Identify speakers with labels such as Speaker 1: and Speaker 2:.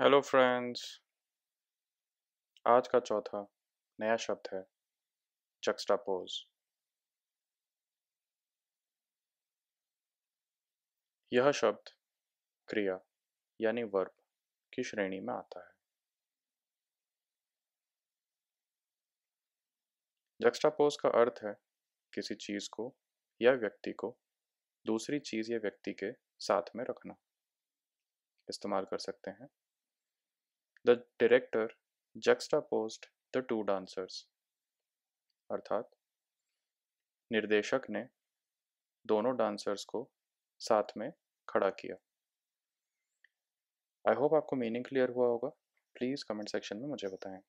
Speaker 1: hello friends आज का चौथा नया शब्द है जक्स्टापोज यह
Speaker 2: शब्द क्रिया यानी वर्ब की श्रेणी में आता है जक्स्टापोज का अर्थ है किसी चीज को या व्यक्ति को दूसरी चीज या व्यक्ति के साथ में रखना इस्तेमाल कर सकते हैं director director posed the two dancers अर्थात निर्देशक ने दोनों डांसर्स को साथ में खड़ा किया आई होप आपको मीनिंग क्लियर हुआ होगा प्लीज़ कमेंट
Speaker 3: सेक्शन में मुझे बताएं